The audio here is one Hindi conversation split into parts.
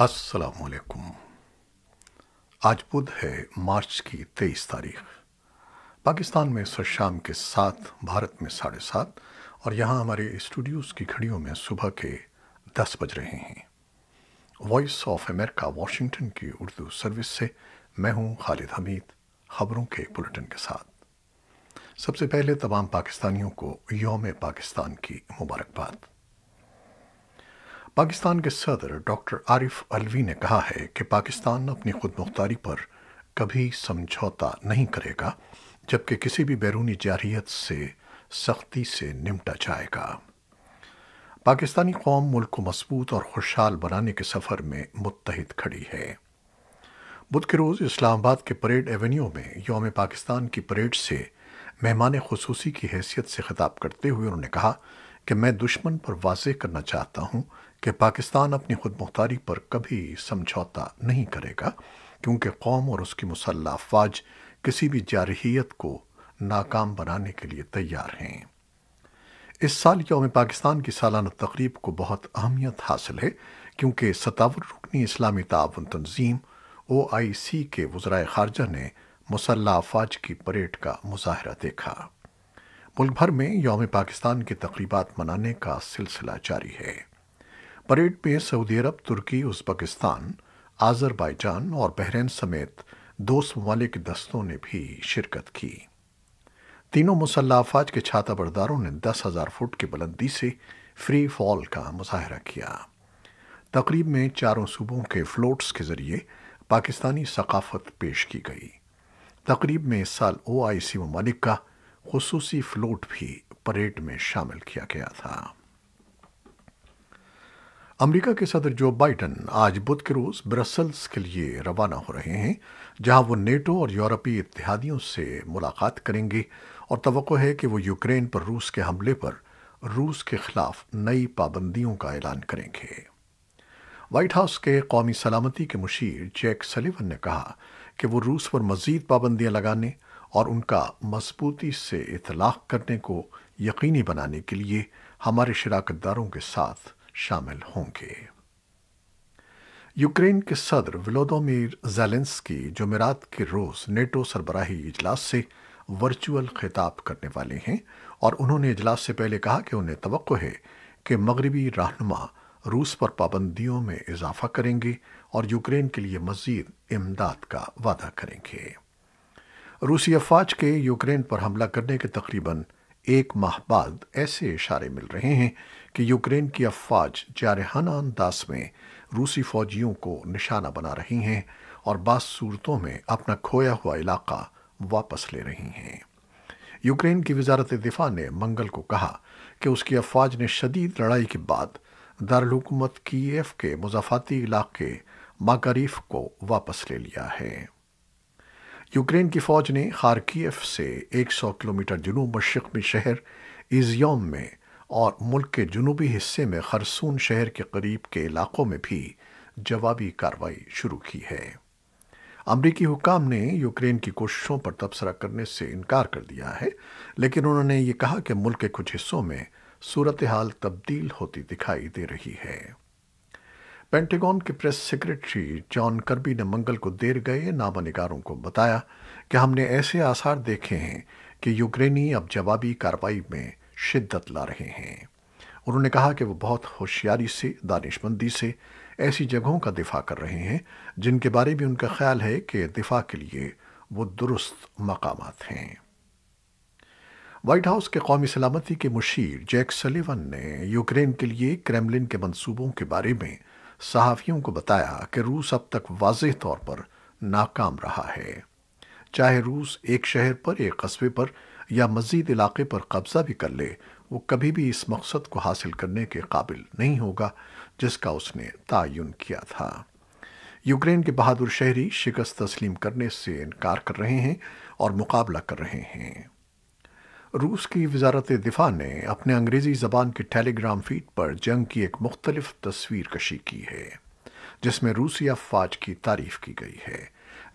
असलकुम आज बुध है मार्च की तेईस तारीख पाकिस्तान में सर शाम के साथ भारत में साढ़े सात और यहाँ हमारे स्टूडियोज़ की घड़ियों में सुबह के दस बज रहे हैं वॉइस ऑफ अमेरिका वाशिंगटन की उर्दू सर्विस से मैं हूँ खालिद हमीद खबरों के बुलेटिन के साथ सबसे पहले तमाम पाकिस्तानियों को योम पाकिस्तान की मुबारकबाद पाकिस्तान के सदर डॉक्टर आरिफ अलवी ने कहा है कि पाकिस्तान अपनी खुद मुख्तारी पर कभी समझौता नहीं करेगा जबकि किसी भी बैरूनी जारियत से सख्ती से निमटा जाएगा पाकिस्तानी कौम मुल्क को मजबूत और खुशहाल बनाने के सफ़र में मुतहद खड़ी है बुध के रोज़ इस्लामाबाद के परेड एवेन्यू में योम पाकिस्तान की परेड से मेहमान खसूसी की हैसियत से खिताब करते हुए उन्होंने कहा कि मैं दुश्मन पर वाजे करना चाहता हूं कि पाकिस्तान अपनी खुद मुख्तारी पर कभी समझौता नहीं करेगा क्योंकि कौम और उसकी मुसल्ह अफवाज किसी भी जारहीत को नाकाम बनाने के लिए तैयार हैं इस साल यौम पाकिस्तान की सालाना तकरीब को बहुत अहमियत हासिल है क्योंकि सतावर रुकनी इस्लामी ताउन तंजीम ओ आई सी के वज्राय खारजा ने मुसल्ह अफवाज की परेड का मुजाहरा देखा मुल्क भर में यौम पाकिस्तान की तकरीबा मनाने का सिलसिला जारी है परेड में सऊदी अरब तुर्की उजबकिस्तान आज़रबाईजान और बहरीन समेत दोस्त ममालिक दस्तों ने भी शिरकत की तीनों मुसल्ह के छाता बरदारों ने दस हज़ार फुट की बुलंदी से फ्री फॉल का मुजाहरा किया तकरीब में चारों सूबों के फ्लोट्स के ज़रिए पाकिस्तानी सकाफत पेश की गई तकरीब में इस साल ओ आई सी ममालिक का खसूसी फ्लोट भी परेड में शामिल किया गया था अमेरिका के सदर जो बाइडन आज बुध के रोज ब्रसल्स के लिए रवाना हो रहे हैं जहां वो नेटो और यूरोपीय इत्यादियों से मुलाकात करेंगे और तो है कि वो यूक्रेन पर रूस के हमले पर रूस के खिलाफ नई पाबंदियों का ऐलान करेंगे व्हाइट हाउस के कौमी सलामती के मुशीर जैक सलीवन ने कहा कि वो रूस पर मजीद पाबंदियां लगाने और उनका मजबूती से इतलाक करने को यकीनी बनाने के लिए हमारे शराकतदारों के साथ शामिल होंगे यूक्रेन के सदर व्लोदोमिर जेलेंस्की जुमेरात के रोज़ नेटो सरबराही इजलास से वर्चुअल खिताब करने वाले हैं और उन्होंने इजलास से पहले कहा कि उन्हें तो है कि मगरबी रहनुमा रूस पर पाबंदियों में इजाफा करेंगे और यूक्रेन के लिए मजीद इमदाद का वादा करेंगे रूसी अफवाज के यूक्रेन पर हमला करने के तकरीबन एक माह बाद ऐसे इशारे मिल रहे हैं कि यूक्रेन की अफवाज जारहाना अंदाज में रूसी फौजियों को निशाना बना रही हैं और बास सूरतों में अपना खोया हुआ इलाका वापस ले रही हैं यूक्रेन की वजारत दिफा ने मंगल को कहा कि उसकी अफवाज ने शदीद लड़ाई के बाद दारकूमत की एफ के मुजाफाती इलाके माकारीफ को वापस ले लिया है यूक्रेन की फौज ने खारकीफ से 100 किलोमीटर जुनूब मशरक में शहर इजयोम में और मुल्क के जुनूबी हिस्से में खरसून शहर के करीब के इलाकों में भी जवाबी कार्रवाई शुरू की है अमरीकी हुकाम ने यूक्रेन की कोशिशों पर तबसरा करने से इनकार कर दिया है लेकिन उन्होंने ये कहा कि मुल्क के कुछ हिस्सों में सूरत हाल तब्दील होती दिखाई दे रही है पेंटागन के प्रेस सेक्रेटरी जॉन कर्बी ने मंगल को देर गए नामानिगारों को बताया कि हमने ऐसे आसार देखे हैं कि यूक्रेनी अब जवाबी कार्रवाई में शिद्दत ला रहे हैं उन्होंने कहा कि वो बहुत होशियारी से दानिशमंदी से ऐसी जगहों का दिफा कर रहे हैं जिनके बारे में उनका ख्याल है कि दिफा के लिए वो दुरुस्त मकाम हैं व्हाइट हाउस के कौमी सलामती के मुशीर जैक सलीवन ने यूक्रेन के लिए क्रेमलिन के मंसूबों के बारे में सहाफ़ियों को बताया कि रूस अब तक वाजह तौर पर नाकाम रहा है चाहे रूस एक शहर पर एक कस्बे पर या मजीद इलाके पर कब्ज़ा भी कर ले वो कभी भी इस मकसद को हासिल करने के काबिल नहीं होगा जिसका उसने तयन किया था यूक्रेन के बहादुर शहरी शिकस्त तस्लीम करने से इनकार कर रहे हैं और मुकाबला कर रहे हैं रूस की वजारत दिफा ने अपने अंग्रेज़ी ज़बान के टेलीग्राम फीड पर जंग की एक मुख्तलिफ तस्वीर कशी की है जिसमें रूसी अफवाज की तारीफ की गई है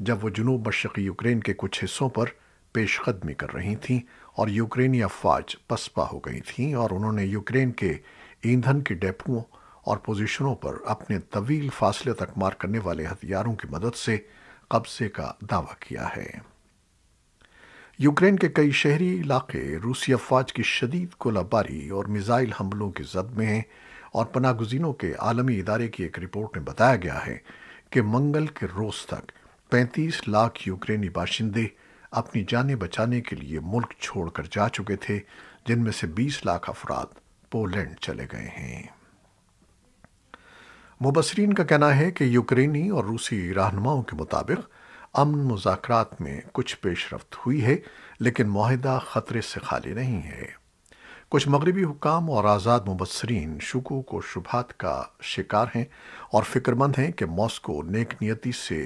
जब वो जुनूब मशी यूक्रेन के कुछ हिस्सों पर पेशकदमी कर रही थीं और यूक्रेनी अफवाज पसपा हो गई थीं और उन्होंने यूक्रेन के ईंधन के डेपुओं और पोजिशनों पर अपने तवील फासले तक मार करने वाले हथियारों की मदद से कब्जे का दावा किया है यूक्रेन के कई शहरी इलाके रूसी अफवाज की शदीद गोलाबारी और मिज़ाइल हमलों की जद में हैं और पनागुजीनों के आलमी इदारे की एक रिपोर्ट में बताया गया है कि मंगल के रोज तक 35 लाख यूक्रेनी बाशिंदे अपनी जानें बचाने के लिए मुल्क छोड़कर जा चुके थे जिनमें से 20 लाख अफराद पोलैंड चले गए हैं मुबसरीन का कहना है कि यूक्रेनी और रूसी रहनुमाओं के मुताबिक अमन मुजाकरात में कुछ पेशरफ्त हुई है लेकिन माहिदा ख़तरे से खाली नहीं है कुछ मगरबी हुकाम और आज़ाद मुबसरीन शकूक को शुभात का शिकार हैं और फिक्रमंद हैं कि मॉस्को नेक नियति से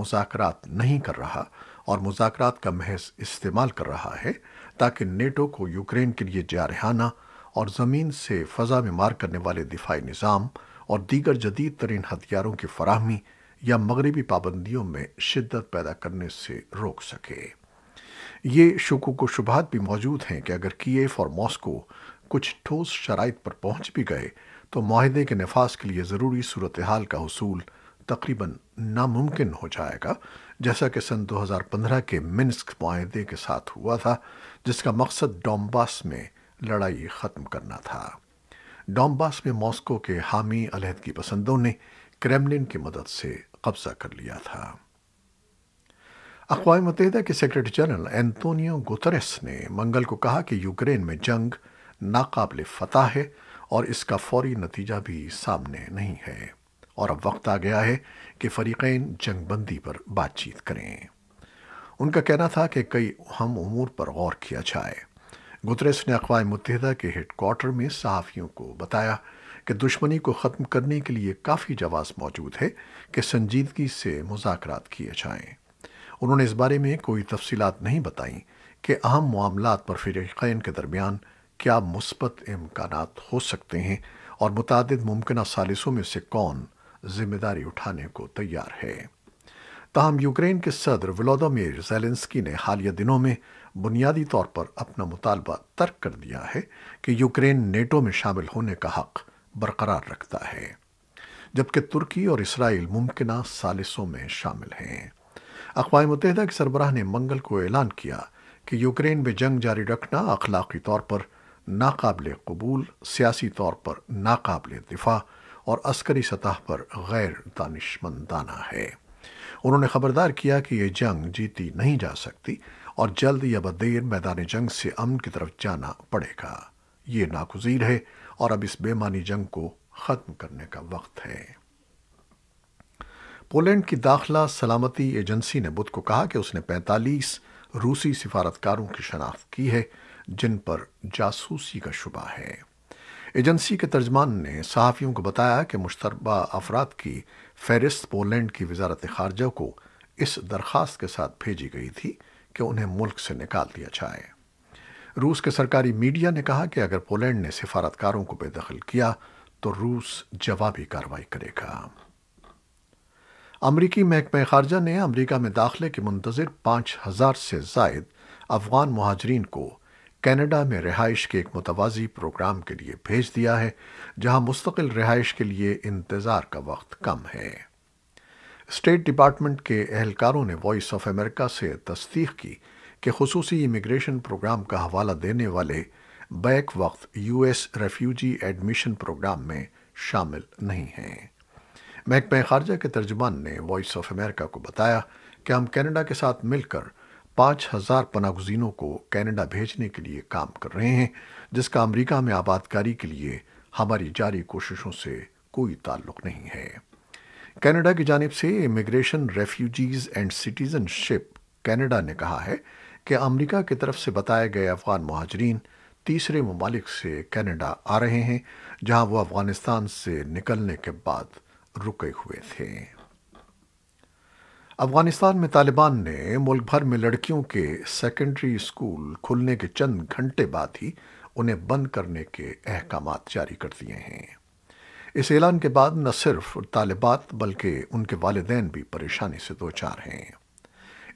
मुजाकरात नहीं कर रहा और मुजाकरात का महज इस्तेमाल कर रहा है ताकि नेटो को यूक्रेन के लिए जारहाना और ज़मीन से फ़ज़ा में मार करने वाले दिफाई निज़ाम और दीगर जदीद तरीन हथियारों की फराहमी या मगरबी पाबंदियों में शिद्दत पैदा करने से रोक सके ये शुकू को शुभात भी मौजूद हैं कि अगर की एफ और मॉस्को कुछ ठोस शराइ पर पहुंच भी गए तो माहदे के नफाज के लिए ज़रूरी सूरत हाल का हसूल तकरीबन नामुमकिन हो जाएगा जैसा कि सन दो हजार पंद्रह के मिन्स्क माहे के साथ हुआ था जिसका मकसद डॉम्बास में लड़ाई ख़त्म करना था डोम्बास में मॉस्को के हामी अलहदगी पसंदों ने क्रेमलिन की मदद से कब्जा कर लिया था अकवा मतहदा के सेक्रेटरी जनरल एंतोनियो गुतरस ने मंगल को कहा कि यूक्रेन में जंग नाकाबिल फतह है और इसका फौरी नतीजा भी सामने नहीं है और अब वक्त आ गया है कि फरीकैन जंगबंदी पर बातचीत करें उनका कहना था कि कई अहम उमूर पर गौर किया जाए गुतरस ने अकवा मुतहदा के हेडक्वार्टर में सहाफ़ियों को बताया कि दुश्मनी को ख़त्म करने के लिए काफ़ी जवाब मौजूद है कि संजीदगी से मुजाकरात किए जाएं उन्होंने इस बारे में कोई तफसी नहीं बताईं कि अहम मामला पर फ़रीक़ैन के दरमियान क्या मुस्बत इम्कान हो सकते हैं और मुतद मुमकिन सालिसों में से कौन जिम्मेदारी उठाने को तैयार है तहम यूक्रेन के सदर व्लोदोमिर जेलेंस्की ने हालिया दिनों में बुनियादी तौर पर अपना मुतालबा तर्क कर दिया है कि यूक्रेन नेटो में शामिल होने का हक़ बरकरार रखता है जबकि तुर्की और इसराइल मुमकिन सालिसों में शामिल हैं अकवा मुतहदा के सरबराह ने मंगल को ऐलान किया कि यूक्रेन में जंग जारी रखना अखलाकी तौर पर नाकबिल कबूल सियासी तौर पर नाकबिल दिफा और अस्करी सतह पर गैर दानिशमंदाना है उन्होंने खबरदार किया कि यह जंग जीती नहीं जा सकती और जल्द या बदेर मैदान जंग से अमन की तरफ जाना पड़ेगा ये नागजीर है और अब इस बेमानी जंग को ख़त्म करने का वक्त है पोलैंड की दाखला सलामती एजेंसी ने बुध को कहा कि उसने 45 रूसी सिफारतकारों की शनाख्त की है जिन पर जासूसी का शुबा है एजेंसी के तर्जमान ने सहाफ़ियों को बताया कि मुश्तरबा अफराद की फहरिस्त पोलैंड की वजारत खारजा को इस दरख्वास्त के साथ भेजी गई थी कि उन्हें मुल्क से निकाल दिया जाए रूस के सरकारी मीडिया ने कहा कि अगर पोलैंड ने सिफारतकारों को बेदखल किया तो रूस जवाबी कार्रवाई करेगा अमरीकी महकम खारजा ने अमरीका में दाखिले के मुंतजर पांच हज़ार से जायद अफगान महाजरीन को कैनेडा में रिहाइश के एक मुतवाजी प्रोग्राम के लिए भेज दिया है जहां मुस्तकिल रिहाइश के लिए इंतज़ार का वक्त कम है स्टेट डिपार्टमेंट के एहलकारों ने वॉइस ऑफ अमेरिका से तस्दीक की कि खसूसी इमिग्रेशन प्रोग्राम का हवाला देने वाले बैक वक्त यूएस रेफ्यूजी एडमिशन प्रोग्राम में शामिल नहीं हैं महकमे खारजा के तर्जमान ने वॉइस ऑफ अमेरिका को बताया कि हम कैनेडा के साथ मिलकर पाँच हज़ार पना पनागुजीनों को कैनेडा भेजने के लिए काम कर रहे हैं जिसका अमरीका में आबादकारी के लिए हमारी जारी कोशिशों से कोई ताल्लुक नहीं है कैनेडा की जानब से immigration refugees and citizenship Canada ने कहा है कि अमेरिका की तरफ से बताए गए अफ़गान महाजरीन तीसरे ममालिक से कनाडा आ रहे हैं जहां वो अफ़गानिस्तान से निकलने के बाद रुके हुए थे अफगानिस्तान में तालिबान ने मुल्क भर में लड़कियों के सेकेंडरी स्कूल खुलने के चंद घंटे बाद ही उन्हें बंद करने के अहकाम जारी कर दिए हैं इस ऐलान के बाद न सिर्फ तालिबात बल्कि उनके वालदेन भी परेशानी से दो चार हैं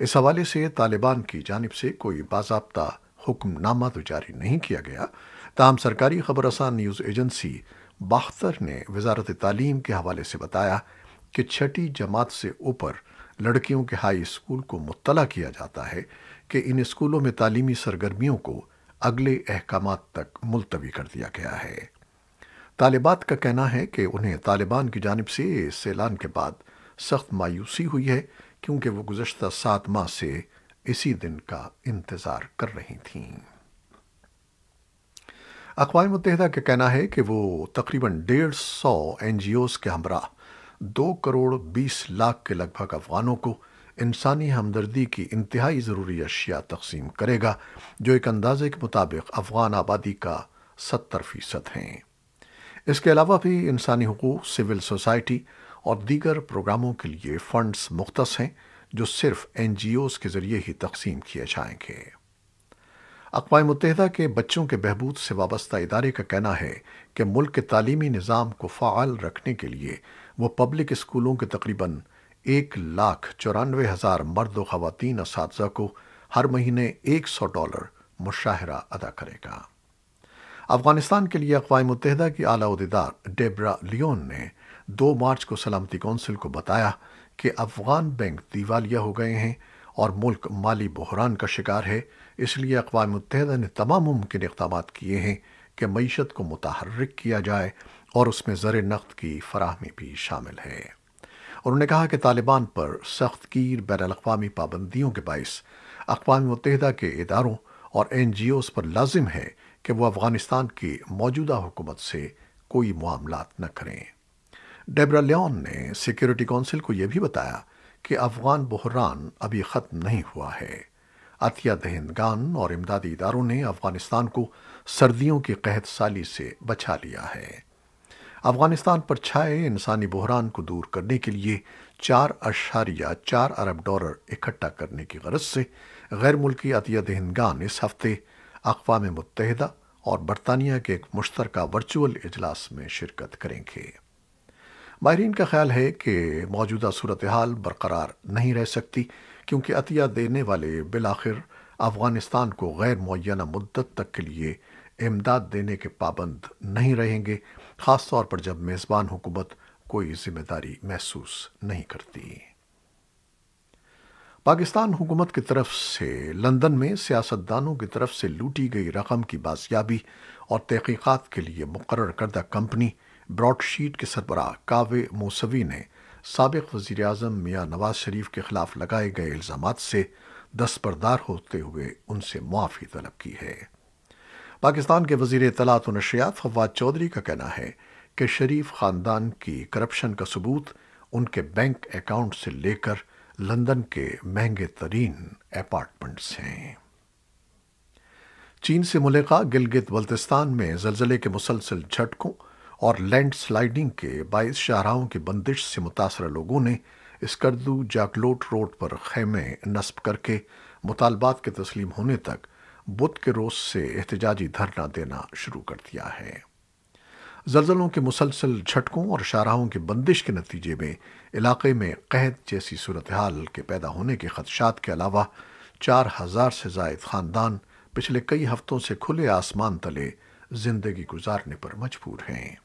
इस हवाले से तालिबान की जानब से कोई बाजाबता हुक्मनामा तो जारी नहीं किया गया तमाम सरकारी खबर आसान न्यूज़ एजेंसी बाख्तर ने वजारत तालीम के हवाले से बताया कि छठी जमात से ऊपर लड़कियों के हाई स्कूल को मुतला किया जाता है कि इन स्कूलों में तालीमी सरगर्मियों को अगले अहकाम तक मुलतवी कर दिया गया है तालिबात का कहना है कि उन्हें तालिबान की जानब से इस ऐलान के बाद सख्त मायूसी हुई है क्योंकि वो गुज़श्ता सात माह से इसी दिन का इंतज़ार कर रही थीं अकवा मुतहदा का कहना है कि वो तकरीबन डेढ़ सौ एन जी ओज़ के हमरा दो करोड़ बीस लाख के लगभग अफगानों को इंसानी हमदर्दी की इंतहाई ज़रूरी अशिया तकसीम करेगा जो एक अंदाजे के मुताबिक अफगान आबादी का सत्तर फ़ीसद हैं इसके अलावा भी इंसानी हकूक़ सिविल सोसाइटी और दीगर प्रोग्रामों के लिए फंड्स मुख्त हैं जो सिर्फ एन जी ओज के ज़रिए ही तकसीम किए जाएंगे अकवा मुतहदा के बच्चों के बहबूद से वाबस्ता इदारे का कहना है कि मुल्क के तालीमी निज़ाम को फ़ाल रखने के लिए वह पब्लिक स्कूलों के तकरीबन एक लाख चौरानवे हज़ार मर्द व इस को हर महीने एक सौ डॉलर मुशाहरा अदा करेगा अफगानिस्तान के लिए अकवा मुतहदा की आला उहदेदार डेबरा लियोन ने दो मार्च को सलामती कौंसिल को बताया कि अफगान बैंक दिवालिया हो गए हैं और मुल्क माली बहरान का शिकार है इसलिए अकवा मुतहदा ने तमाम मुमकिन इकदाम किए हैं कि मीशत को मुतहरक किया जाए और उसमें ज़र नकद की फराहमी भी शामिल है उन्होंने कहा कि तालिबान पर सख्त गिर बैन अवी पाबंदियों के बायस अकवा मुतहदा के इदारों और एन जी ओज़ पर लाजिम है कि वह अफ़गानिस्तान की मौजूदा हुकूमत से कोई मामला न करें डेबरा लियोन ने सिक्योरिटी काउंसिल को यह भी बताया कि अफगान बहरान अभी ख़त्म नहीं हुआ है अतिया दहंदगान और इमदादी इदारों ने अफगानिस्तान को सर्दियों की कहत साली से बचा लिया है अफगानिस्तान पर छाए इंसानी बहरान को दूर करने के लिए चार अशारिया चार अरब डॉलर इकट्ठा करने की गरज से गैर मुल्की अतिया दहंदगान इस हफ्ते अकवा मुतहदा और बरतानिया के एक मुश्तरका वर्चुअल इजलास में शिरकत करेंगे माहरीन का ख्याल है कि मौजूदा सूरत हाल बरकरार नहीं रह सकती क्योंकि अतिया देने वाले बिलाखिर अफगानिस्तान को गैर मुना मुद्दत तक के लिए इमदाद देने के पाबंद नहीं रहेंगे ख़ास तौर पर जब मेज़बान हुकूमत कोई जिम्मेदारी महसूस नहीं करती पाकिस्तान हुकूमत की तरफ से लंदन में सियासतदानों की तरफ से लूटी गई रकम की बाजियाबी और तहकीकत के लिए मुकर करदा कंपनी ब्रॉडशीट के सरबरा कावे मोसवी ने सबक वज़ी अजम मियाँ नवाज शरीफ के ख़िलाफ़ लगाए गए इल्ज़ाम से दस्तरदार होते हुए उनसे मुआफ़ी तलब की है पाकिस्तान के वजीर तलात नशियात फवाद चौधरी का कहना है कि शरीफ ख़ानदान की करप्शन का सबूत उनके बैंक अकाउंट से लेकर लंदन के महंगे तरीन अपार्टमेंट्स हैं चीन से मुलेका गिलगित बल्तिस्तान में जलजिले के मुसलसल झटकों और लैंडस्लाइडिंग के बाईस शाहराहों की बंदिश से मुतासर लोगों ने स्कर्दू जागलोट रोड पर खैमे नस्ब करके मुतालबात के तस्लीम होने तक बुध के रोज से एहतजाजी धरना देना शुरू कर दिया है जलजलों के मुसलसल झटकों और शाहराहों की बंदिश के नतीजे में इलाके में कैद जैसी सूरत हाल के पैदा होने के खदशात के अलावा चार हज़ार से जायद ख़ानदान पिछले कई हफ्तों से खुले आसमान तले ज़िंदगी गुजारने पर मजबूर हैं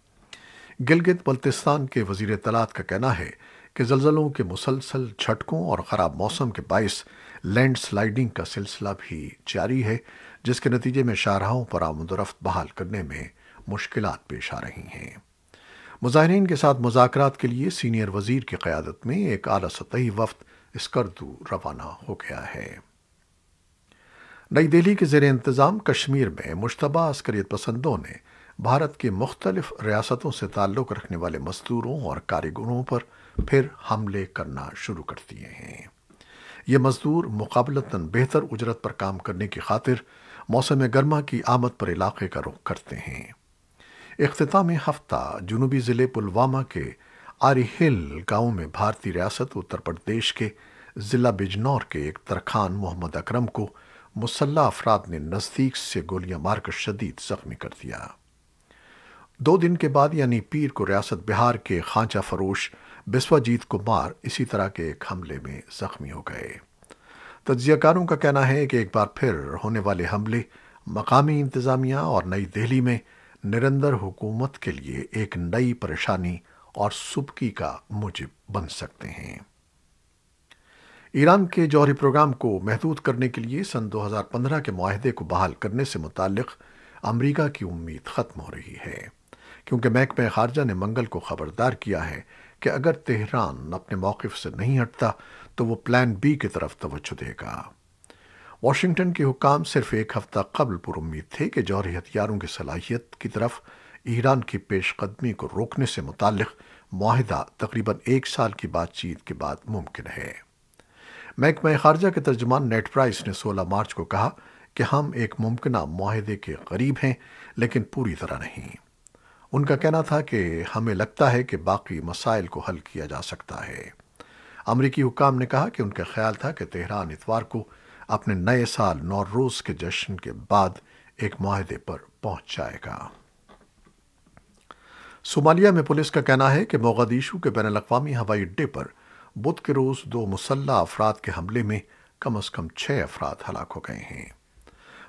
गिलगित बल्तिस्तान के वजीर तलात का कहना है कि जलजलों के मुसलसल झटकों और ख़राब मौसम के बायस लैंडस्लाइडिंग का सिलसिला भी जारी है जिसके नतीजे में शाहराहों पर आमदोरफ्त बहाल करने में मुश्किल पेश आ रही हैं मुजाहन के साथ मुजाकर के लिए सीनियर वजीर की क़्यादत में एक अली सतही वफद स्कर्दू रवाना हो गया है नई दिल्ली के जेर इंतज़ाम कश्मीर में मुशतबा अस्करियत पसंदों ने भारत की मुख्तलिफ रियासतों से ताल्लुक़ रखने वाले मज़दूरों और कारीगरों पर फिर हमले करना शुरू कर दिए हैं ये मज़दूर मुकाबलतन बेहतर उजरत पर काम करने की खातिर मौसम गर्मा की आमद पर इलाके का रुख करते हैं अख्ताम हफ्ता जुनूबी ज़िले पुलवामा के आरिहिल गांव गाँव में भारतीय रियासत उत्तर प्रदेश के ज़िला बिजनौर के एक तरखान मोहम्मद अकरम को मुसल्ला अफराद ने नज़दीक से गोलियां मारकर शदीद ज़ख्मी कर दिया दो दिन के बाद यानी पीर को रियासत बिहार के खांचा फरोश बिस्वाजीत कुमार इसी तरह के एक हमले में जख्मी हो गए तजियाकारों का कहना है कि एक बार फिर होने वाले हमले मकामी इंतजामिया और नई दिल्ली में निरंतर हुकूमत के लिए एक नई परेशानी और सुबकी का मुजिब बन सकते हैं ईरान के जौहरी प्रोग्राम को महदूद करने के लिए सन 2015 के माहदे को बहाल करने से मुतक अमरीका की उम्मीद खत्म हो रही है क्योंकि महकमे खारजा ने मंगल को खबरदार किया है कि अगर तेहरान अपने मौकफ से नहीं हटता तो वह प्लान बी की तरफ तोज्जो देगा वाशिंगटन के हुकाम सिर्फ एक हफ्ता कबल पर उम्मीद थे कि जौहरी हथियारों की सलाहियत की तरफ ईरान की पेशकदमी को रोकने से मुतक माहिदा तकरीबन एक साल की बातचीत के बाद मुमकिन है महकमा खारजा के तर्जमान नेट प्राइस ने 16 मार्च को कहा कि हम एक मुमकिन माहदे के करीब हैं लेकिन पूरी तरह नहीं उनका कहना था कि हमें लगता है कि बाकी मसाइल को हल किया जा सकता है अमरीकी हुकाम ने कहा कि उनका ख्याल था कि तेहरान इतवार को अपने नए साल नौरोज़ के जश्न के बाद एक माहदे पर पहुंच जाएगा सोमालिया में पुलिस का कहना है कि मोगादीशु के बैन अवी हवाई अड्डे पर बुध के रोज़ दो मुसल्ह अफराद के हमले में कम अज़ कम छह अफराद हलाक हो गए हैं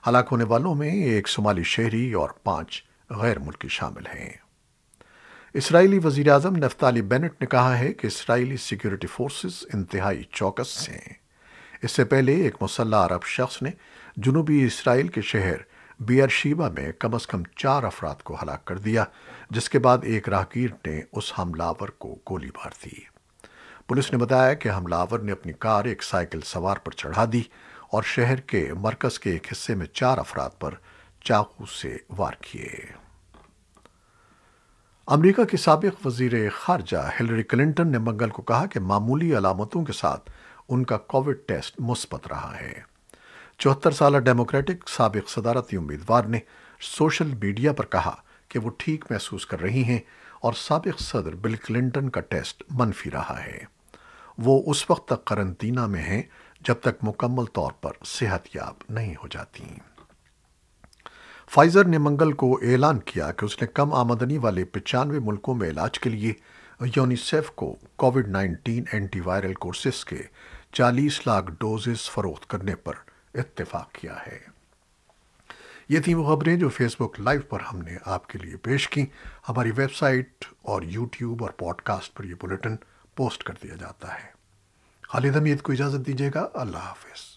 हलाक होने वालों में एक सोमाली शहरी और पांच गैर मुल्की शामिल हैं इसराइली वजीर अजम नफ्ताली बेनेट ने कहा है कि इसराइली सिक्योरिटी फोर्सेस इंतहाई चौकस हैं इससे पहले एक मुसल्ला अरब शख्स ने जुनूबी इसराइल के शहर बियरशीबा में कम अज कम चार अफराद को हलाक कर दिया जिसके बाद एक राहगीर ने उस हमलावर को गोली मार दी पुलिस ने बताया कि हमलावर ने अपनी कार एक साइकिल सवार पर चढ़ा दी और शहर के मरकज के एक हिस्से में चार अफराद पर चाकू से वार किए अमेरिका के सबक वजीर खारजा हिलरी क्लिंटन ने मंगल को कहा कि मामूली अलामतों के साथ उनका कोविड टेस्ट मुस्बत रहा है चौहत्तर साल डेमोक्रेटिक सबक सदारती उम्मीदवार ने सोशल मीडिया पर कहा कि वो ठीक महसूस कर रही हैं और सबक सदर बिल क्लिंटन का टेस्ट मनफी रहा है वो उस वक्त तक करंतना में हैं जब तक मुकम्मल तौर पर सेहतयाब नहीं हो जाती फाइजर ने मंगल को ऐलान किया कि उसने कम आमदनी वाले पचानवे मुल्कों में इलाज के लिए यूनिसेफ को कोविड 19 एंटीवायरल कोर्सेस के 40 लाख डोजेस फरोख्त करने पर इत्तेफाक किया है ये थी वो खबरें जो फेसबुक लाइव पर हमने आपके लिए पेश की हमारी वेबसाइट और यूट्यूब और पॉडकास्ट पर यह बुलेटिन पोस्ट कर दिया जाता है खालिद हमीद को इजाज़त दीजिएगा अल्लाह हाफिज़